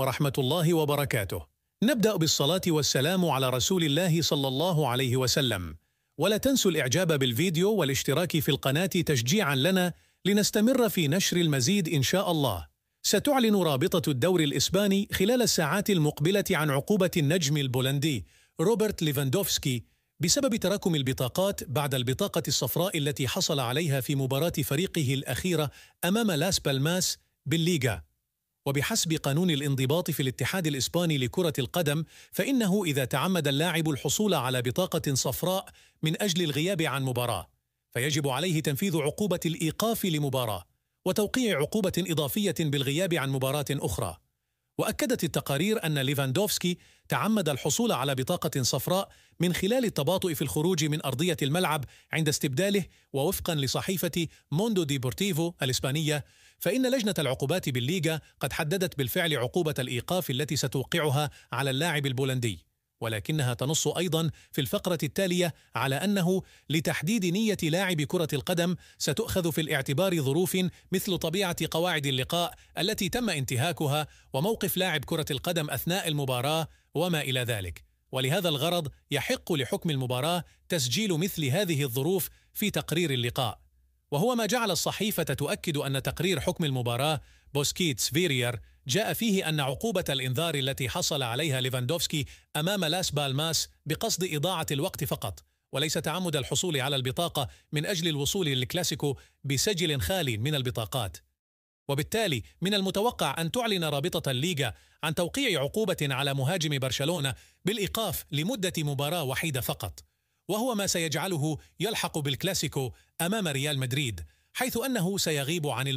ورحمة الله وبركاته نبدأ بالصلاة والسلام على رسول الله صلى الله عليه وسلم ولا تنسوا الإعجاب بالفيديو والاشتراك في القناة تشجيعا لنا لنستمر في نشر المزيد إن شاء الله ستعلن رابطة الدوري الإسباني خلال الساعات المقبلة عن عقوبة النجم البولندي روبرت ليفاندوفسكي بسبب تراكم البطاقات بعد البطاقة الصفراء التي حصل عليها في مباراة فريقه الأخيرة أمام لاس بالماس بالليغا وبحسب قانون الانضباط في الاتحاد الإسباني لكرة القدم فإنه إذا تعمد اللاعب الحصول على بطاقة صفراء من أجل الغياب عن مباراة فيجب عليه تنفيذ عقوبة الإيقاف لمباراة وتوقيع عقوبة إضافية بالغياب عن مباراة أخرى وأكدت التقارير أن ليفاندوفسكي تعمد الحصول على بطاقة صفراء من خلال التباطؤ في الخروج من أرضية الملعب عند استبداله ووفقا لصحيفة موندو ديبورتيفو الإسبانية فإن لجنة العقوبات بالليغا قد حددت بالفعل عقوبة الإيقاف التي ستوقعها على اللاعب البولندي ولكنها تنص أيضا في الفقرة التالية على أنه لتحديد نية لاعب كرة القدم ستؤخذ في الاعتبار ظروف مثل طبيعة قواعد اللقاء التي تم انتهاكها وموقف لاعب كرة القدم أثناء المباراة وما إلى ذلك ولهذا الغرض يحق لحكم المباراة تسجيل مثل هذه الظروف في تقرير اللقاء وهو ما جعل الصحيفة تؤكد أن تقرير حكم المباراة بوسكيتس فيرير جاء فيه أن عقوبة الإنذار التي حصل عليها ليفاندوفسكي أمام لاس بالماس بقصد إضاعة الوقت فقط وليس تعمد الحصول على البطاقة من أجل الوصول للكلاسيكو بسجل خالي من البطاقات وبالتالي من المتوقع أن تعلن رابطة الليغا عن توقيع عقوبة على مهاجم برشلونة بالإيقاف لمدة مباراة وحيدة فقط وهو ما سيجعله يلحق بالكلاسيكو أمام ريال مدريد حيث أنه سيغيب عن الم...